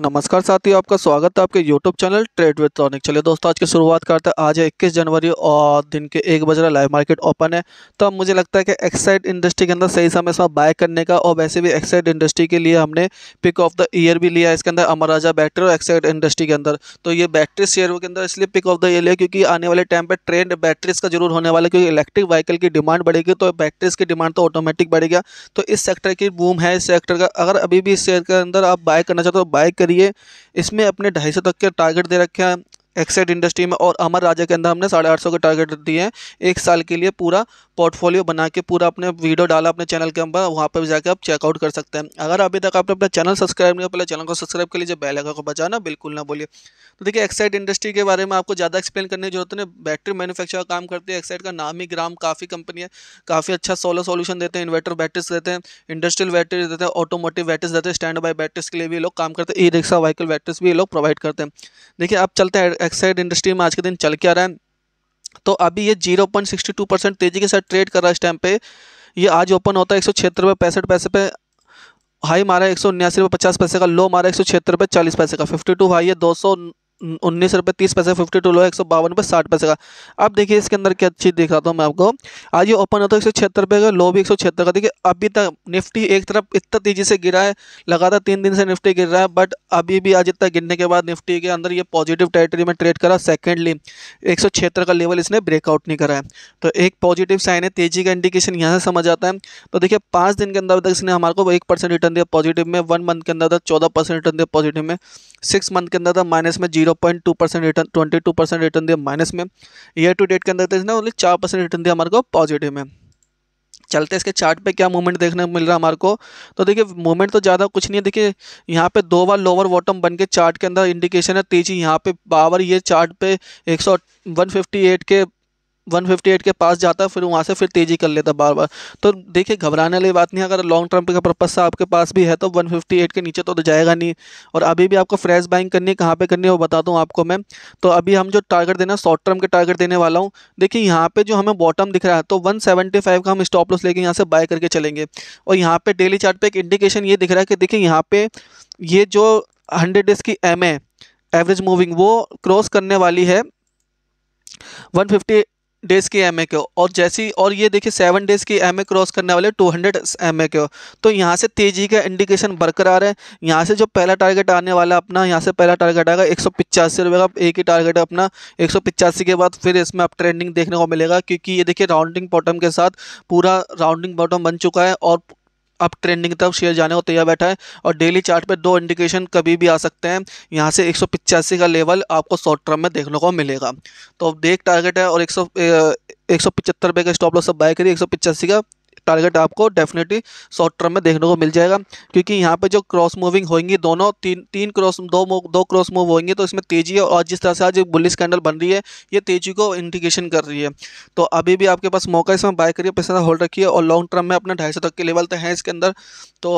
नमस्कार साथियों आपका स्वागत है आपके YouTube channel trade with tonic चलिए दोस्तों आज की शुरुआत करते हैं आज है 21 जनवरी और दिन के एक बज रहा लाइव मार्केट ओपन है तो अब मुझे लगता है कि एक्साइड इंडस्ट्री के अंदर सही समय से बाय करने का और वैसे भी एक्साइड इंडस्ट्री के लिए हमने पिक ऑफ द ईयर भी लिया इसके अंदर अमर राजा बैटरी और एक्साइड इंडस्ट्री के अंदर तो ये बैटरी शेयर के अंदर इसलिए पिक ऑफ द ईयर लिया क्योंकि आने वाले टाइम पर ट्रेंड बैटरीज का जरूर होने वाला है क्योंकि इलेक्ट्रिक व्हीकल की डिमांड बढ़ेगी तो बैटरीज की डिमांड तो ऑटोमेटिक बढ़ेगा तो इस सेक्टर की बूम है इस सेक्टर का अगर अभी भी इस शेयर के अंदर आप बाय करना चाहते हो बाइक तो करिए इसमें अपने ढाई सौ तक के टारगेट दे रखे हैं एक्साइड इंडस्ट्री में और अमर राजा के अंदर हमने साढ़े आठ सौ के टारगेट दिए हैं एक साल के लिए पूरा पोर्टफोलियो बना के पूरा अपने वीडियो डाला अपने चैनल के अंदर वहाँ पर जाकर आप चेकआउट कर सकते हैं अगर अभी तक आपने अपना चैनल सब्सक्राइब नहीं किया पहले चैनल को सब्सक्राइब कर लीजिए आइकन को बचाना बिल्कुल ना बोलिए तो देखिए एक्साइड इंडस्ट्री के बारे में आपको ज़्यादा एक्सप्लेन करने की जरूरत नहीं बैटरी मैनुफैक्चर का काम करती है एक्साइड का नाम ही ग्राम काफ़ी कंपनी है काफ़ी अच्छा सोलर सोल्यूशन देते हैं इन्वर्टर बैटरीज देते हैं इंडस्ट्रियल बैटरीज देते हैं ऑटोमोटिव बैटरीज देते हैं स्टैंड बाई बैटरीज के लिए भी लोग काम करते हैं ई रिक्शा व्हीकल बैटरीज भी ये लोग प्रोवाइड करते हैं देखिए आप चलते हैं एक्साइड इंडस्ट्री में आज के दिन चल के आ रहा है तो अभी ये zero point sixty two percent तेजी के साथ ट्रेड कर रहा है इस टाइम पे ये आज ओपन होता है एक सौ छिहत्तर रुपये पैंसठ पैसे पे हाई मारा है एक सौ उन्यासी रुपये पचास पैसे का लो मारा है एक सौ छिहत्तर रुपये चालीस पैसे का फिफ्टी टू हाई है दो सौ उन्नीस रुपये तीस पैसे फिफ्टी टू लो एक सौ बावन रुपये साठ पैसे का अब देखिए इसके अंदर क्या चीज़ दिखाता हूँ मैं आपको आज ये ओपन होता है तो एक सौ छिहत्तर रुपये का लो भी एक सौ छिहत्तर का देखिए अभी तक निफ्टी एक तरफ इतना तेज़ी से गिरा है लगातार तीन दिन से निफ्टी गिर रहा है बट अभी भी आज इतना गिरने के बाद निफ्टी के अंदर ये पॉजिटिव टेरेटरी में ट्रेड करा सेकेंडली एक सौ छिहत्तर का लेवल इसने ब्रेकआउट नहीं करा है तो एक पॉजिटिव साइन है तेज़ी का इंडिकेशन यहाँ से समझ आता है तो देखिए पाँच दिन के अंदर तक इसने हमारे को एक परसेंट रिटर्न दिया पॉजिटिव में वन मंथ के अंदर तक चौदह परसेंट रिटर्न दिया पॉजिटिव में सिक्स मंथ के अंदर था माइनस में zero zero point two percent return twenty two percent return दिया माइनस में ईयर टू डेट के अंदर देखना ओनली चार परसेंट रिटर्न दिया हमारे को पॉजिटिव में चलते इसके चार्ट पे क्या मूवमेंट देखने मिल रहा है हमारे को तो देखिए मूवमेंट तो ज़्यादा कुछ नहीं है देखिए यहाँ पे दो बार लोअर बॉटम बन के चार्ट के अंदर इंडिकेशन है तेजी यहाँ पे बावर ये चार्ट पे एक सौ वन फिफ्टी एट के 158 के पास जाता है फिर वहाँ से फिर तेज़ी कर लेता बार बार तो देखिए घबराने वाली बात नहीं है अगर लॉन्ग टर्म का पर्पज़ सा आपके पास भी है तो 158 के नीचे तो, तो जाएगा नहीं और अभी भी आपको फ्रेश बाइंग करनी है कहाँ पे करनी है वो बता दूँ आपको मैं तो अभी हम जो टारगेट देना शॉर्ट टर्म के टारगेट देने वाला हूँ देखिए यहाँ पर जो हमें बॉटम दिख रहा है तो वन का हम स्टॉप लॉस लेके यहाँ से बाय करके चलेंगे और यहाँ पर डेली चार्ट पर एक इंडिकेशन ये दिख रहा है कि देखिए यहाँ पर ये जो हंड्रेड डेज की एम एवरेज मूविंग वो क्रॉस करने वाली है 150 डेज के एम ए के हो और जैसी और ये देखिए सेवन डेज के एम ए क्रॉस करने वाले टू हंड्रेड एम ए के हो तो यहाँ से तेज़ी का इंडिकेशन बरकरार है यहाँ से जो पहला टारगेट आने वाला अपना यहाँ से पहला टारगेट आएगा एक सौ पिचासी रुपये का एक ही टारगेट है अपना एक सौ पिचासी के बाद फिर इसमें आप ट्रेंडिंग देखने को मिलेगा क्योंकि ये देखिए राउंडिंग बॉटम के साथ पूरा राउंडिंग बॉटम बन चुका है और अप ट्रेंडिंग तब शेयर जाने को तैयार बैठा है और डेली चार्ट पे दो इंडिकेशन कभी भी आ सकते हैं यहाँ से एक का लेवल आपको शॉर्ट टर्म में देखने को मिलेगा तो अब देख टारगेट है और एक सौ एक सौ पचहत्तर रुपये का स्टॉप लॉस सब बाय करिए एक सौ पचासी का टारगेट आपको डेफिनेटली शॉर्ट टर्म में देखने को मिल जाएगा क्योंकि यहाँ पे जो क्रॉस मूविंग होंगी दोनों तीन तीन क्रॉस दो दो क्रॉस मूव होंगे तो इसमें तेजी है और जिस तरह से आज बुलिस कैंडल बन रही है ये तेजी को इंडिकेशन कर रही है तो अभी भी आपके पास मौका इसमें बाय करिए पैसा होल्ड रखिए और लॉन्ग टर्म में अपना ढाई तक के लेवल तो हैं इसके अंदर तो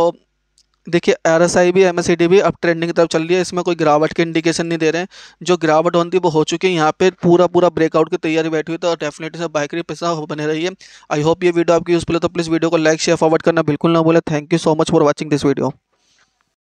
देखिए आर एस आई भी एम एस सी डी भी अब ट्रेंडिंग की तरफ चल रही है इसमें कोई गिरावट के इंडिकेशन नहीं दे रहे हैं जो गिरावट होती वो हो चुकी है यहाँ पे पूरा पूरा ब्रेकआउट की तैयारी बैठी हुई तो डेफिनेटली सब बाइकरी पैसा बने रही है आई होप ये वीडियो आपकी यूजफुल है तो प्लीज़ वीडियो तो को लाइक शेयर फॉरवर्ड करना बिल्कुल ना बोले thank you so much for watching this video